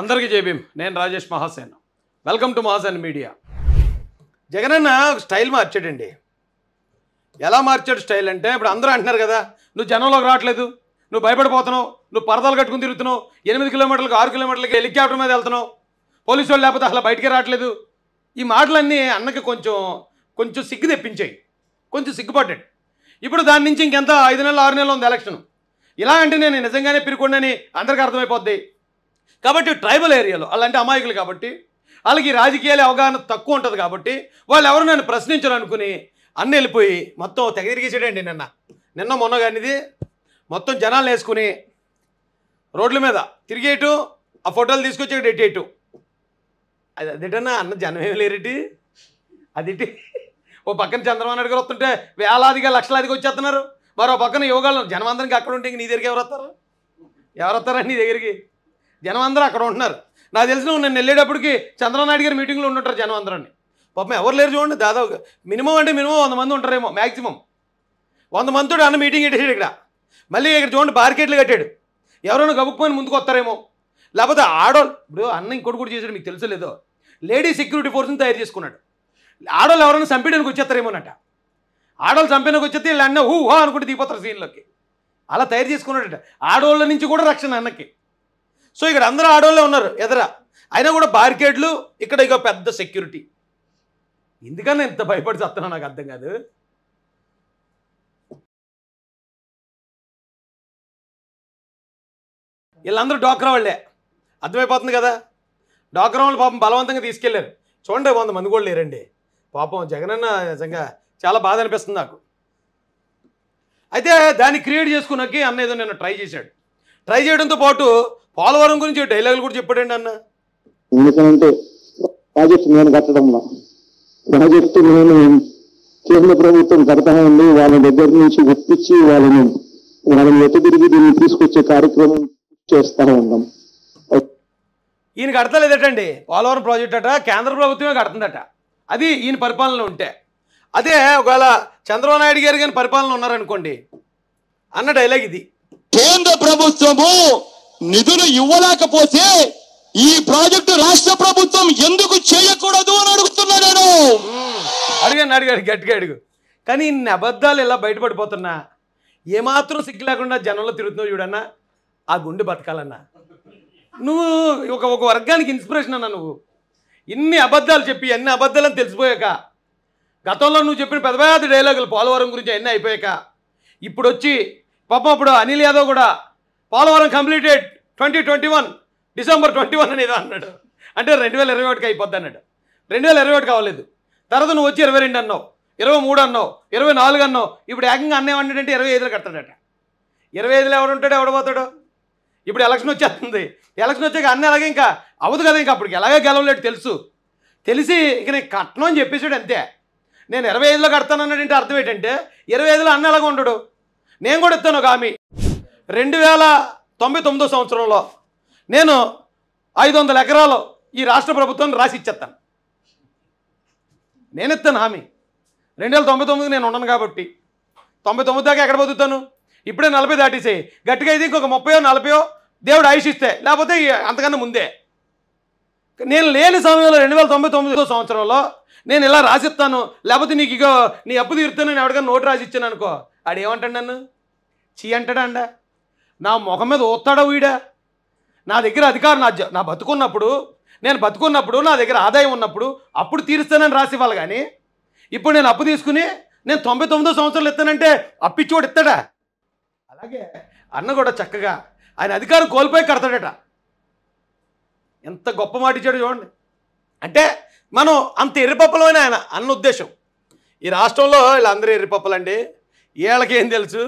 అందరికీ జేబీం నేను Rajesh Mahasen welcome to Mahasen media Jagananna style మార్చాడండి ఎలా మార్చాడు స్టైల్ అంటే ఇప్పుడు అందరూ అంటున్నారు కదా నువ్వు జనంలోకి రావట్లేదు నువ్వు భయపడిపోతున్నావు నువ్వు పరదాలు కట్టుకుని తిరుగుతున్నావు ఎనిమిది కిలోమీటర్లకు ఆరు కిలోమీటర్లకి హెలికాప్టర్ మీద వెళ్తున్నావు పోలీసు వాళ్ళు లేకపోతే అసలు బయటికి రావట్లేదు ఈ మాటలన్నీ అన్నకి కొంచెం కొంచెం సిగ్గు తెప్పించాయి కొంచెం సిగ్గుపడ్డాడు ఇప్పుడు దాని నుంచి ఇంకెంత ఐదు నెలలు ఆరు నెలలు ఉంది ఎలక్షన్ ఇలా అంటే నేను నిజంగానే పిరుకుండని అందరికీ అర్థమైపోద్ది కాబట్టి ట్రైబల్ ఏరియాలో అలాంటి అమాయకులు కాబట్టి వాళ్ళకి రాజకీయాల అవగాహన తక్కువ ఉంటుంది కాబట్టి వాళ్ళు ఎవరు నన్ను ప్రశ్నించాలనుకుని అన్నీ అన్న వెళ్ళిపోయి మొత్తం తెగదిరిగేసాడండి నిన్న నిన్న మొన్న కానిది మొత్తం జనాలు వేసుకుని రోడ్ల మీద తిరిగేటు ఆ ఫోటోలు తీసుకొచ్చి ఎట్టేటు అది అదేటన్నా అన్న జనం ఏమి లేరేటి అదిటి ఓ పక్కన చంద్రబాబు నాయుడు గారు వస్తుంటే వేలాదిగా లక్షలాదిగా వచ్చేస్తున్నారు మరో పక్కన యోగాలు జనం అందరికి అక్కడ ఉంటే నీ దగ్గరికి ఎవరు వస్తారు ఎవరు వస్తారా నీ దగ్గరికి జనం అందరూ అక్కడ ఉంటున్నారు నాకు తెలిసిన నేను వెళ్ళేటప్పటికి చంద్రనాయుడు గారి మీటింగ్లో ఉంటుంటారు జనం అందరాన్ని పాపం ఎవరు లేరు చూడండి దాదాపు మినిమం అంటే మినిమం వంద మంది ఉంటారేమో మ్యాక్సిమం వంద మందితో అన్న మీటింగ్ పెట్టేసాడు ఇక్కడ మళ్ళీ ఇక్కడ చూడండి బార్కెట్లు కట్టాడు ఎవరైనా గబుక్కుని ముందుకు వస్తారేమో లేకపోతే ఆడోళ్ళు ఇప్పుడు అన్న ఇంకోటి కూడా చేశాడు మీకు తెలుసు లేదో లేడీ సెక్యూరిటీ ఫోర్స్ని తయారు చేసుకున్నాడు ఆడోళ్ళు ఎవరైనా చంపేయడానికి వచ్చేస్తారేమోనట ఆడోళ్ళు చంపేయడానికి వచ్చేస్తే వీళ్ళు అన్న హూ హా అనుకుంటే దిగిపోతారు సీన్లోకి అలా తయారు చేసుకున్నాడట ఆడోళ్ళ నుంచి కూడా రక్షణ అన్నకి సో ఇక్కడ అందరూ ఆడవాళ్ళే ఉన్నారు ఎదర అయినా కూడా బార్కేడ్లు ఇక్కడ ఇక పెద్ద సెక్యూరిటీ ఎందుకని ఎంత భయపడి చస్తున్నా నాకు అర్థం కాదు వీళ్ళందరూ డోక్రా వాళ్ళే అర్థమైపోతుంది కదా డోక్రా వాళ్ళు పాపం బలవంతంగా తీసుకెళ్లారు చూడండి వంద మంది కూడా లేరండి పాపం అన్న నిజంగా చాలా బాధ అనిపిస్తుంది నాకు అయితే దాన్ని క్రియేట్ చేసుకున్నకి అన్న ఏదో నేను ట్రై చేశాడు ట్రై చేయడంతో పాటు పోలవరం గురించి డైలాగులు కూడా చెప్పాడండి అన్న ఎందుకంటే ప్రాజెక్టు నేను కట్టడంలో ప్రాజెక్టు నేను కేంద్ర ప్రభుత్వం కడతా ఉంది వాళ్ళ దగ్గర నుంచి గుర్తించి వాళ్ళని వాళ్ళని ఎటు తిరిగి దీన్ని తీసుకొచ్చే కార్యక్రమం చేస్తూ ఉన్నాం ఈయన కడతలేదటండి పోలవరం ప్రాజెక్ట్ అట కేంద్ర ప్రభుత్వమే కడుతుందట అది ఈయన పరిపాలన ఉంటే అదే ఒకవేళ చంద్రబాబు నాయుడు గారు కానీ పరిపాలన ఉన్నారనుకోండి అన్న డైలాగ్ ఇది కేంద్ర ప్రభుత్వము నిధులు ఇవ్వలేకపోతే ఈ ప్రాజెక్టు రాష్ట్ర ప్రభుత్వం ఎందుకు చేయకూడదు అని అడుగుతున్నా నేను అడిగాను అడిగాడు గట్టిగా అడుగు కానీ ఇన్ని అబద్ధాలు ఇలా బయటపడిపోతున్నా ఏమాత్రం సిగ్గు లేకుండా జనంలో తిరుగుతున్నావు చూడన్నా ఆ గుండె బతకాలన్నా నువ్వు ఒక ఒక వర్గానికి ఇన్స్పిరేషన్ అన్నా నువ్వు ఇన్ని అబద్ధాలు చెప్పి అన్ని అబద్ధాలని తెలిసిపోయాక గతంలో నువ్వు చెప్పిన పెద్ద పెద్ద డైలాగులు పోలవరం గురించి అన్నీ అయిపోయాక ఇప్పుడు వచ్చి పాపం అప్పుడు అనిల్ యాదవ్ కూడా Polavaram completed twenty twenty one December twenty one అనేది అన్నాడు అంటే రెండు వేల ఇరవై ఒకటికి అయిపోద్ది అన్నాడు రెండు వేల ఇరవై ఒకటి కావలేదు తర్వాత నువ్వు వచ్చి ఇరవై రెండు అన్నావు ఇరవై మూడు అన్నావు ఇరవై నాలుగు అన్నావు ఇప్పుడు ఏకంగా అంటే ఇరవై ఐదులో కడతాడట ఇరవై ఐదులో ఎవడుంటాడు ఎవడబోతాడు ఇప్పుడు ఎలక్షన్ వచ్చేస్తుంది ఎలక్షన్ వచ్చాక అన్నీ అలాగే ఇంకా అవ్వదు కదా ఇంకా అప్పటికి ఎలాగే గెలవలేడు తెలుసు తెలిసి ఇక నేను కట్టను అని చెప్పేసాడు అంతే నేను ఇరవై ఐదులో కడతాను అన్నాడంటే అర్థం ఏంటంటే ఇరవై ఐదులో అన్నీ అలాగే ఉండడు నేను కూడా ఇస్తాను ఒక హామీ రెండు వేల తొంభై తొమ్మిదో సంవత్సరంలో నేను ఐదు వందల ఎకరాలు ఈ రాష్ట్ర ప్రభుత్వాన్ని రాసి ఇచ్చేస్తాను నేను ఇస్తాను హామీ రెండు వేల తొంభై తొమ్మిది నేను ఉన్నాను కాబట్టి తొంభై తొమ్మిది దాకా ఎక్కడ బతుకుతాను ఇప్పుడే నలభై దాటేసేయి గట్టిగా అయితే ఇంకొక ముప్పయో నలభయో దేవుడు ఆయుషిస్తే లేకపోతే అంతకన్నా ముందే నేను లేని సమయంలో రెండు వేల తొంభై తొమ్మిదో సంవత్సరంలో నేను ఇలా రాసిస్తాను లేకపోతే నీకు ఇగో నీ అప్పు తీరుతాను నేను ఎవరికైనా నోటు రాసిచ్చాను అనుకో ఆడేమంటాడు నన్ను చీ అంటాడా అండా నా మొఖం మీద ఓత్తాడా వీడా నా దగ్గర అధికారం నా నా బతుకున్నప్పుడు నేను బతుకున్నప్పుడు నా దగ్గర ఆదాయం ఉన్నప్పుడు అప్పుడు తీరుస్తానని ఇవ్వాలి కానీ ఇప్పుడు నేను అప్పు తీసుకుని నేను తొంభై తొమ్మిదో సంవత్సరాలు ఇస్తానంటే అప్పిచ్చోడు ఇస్తాడా అలాగే అన్న కూడా చక్కగా ఆయన అధికారం కోల్పోయి కడతాడట ఎంత గొప్ప మాట ఇచ్చాడు చూడండి అంటే మనం అంత ఎర్రిపప్పలమైన ఆయన అన్న ఉద్దేశం ఈ రాష్ట్రంలో వీళ్ళందరూ ఎర్రిపప్పలండి వీళ్ళకేం తెలుసు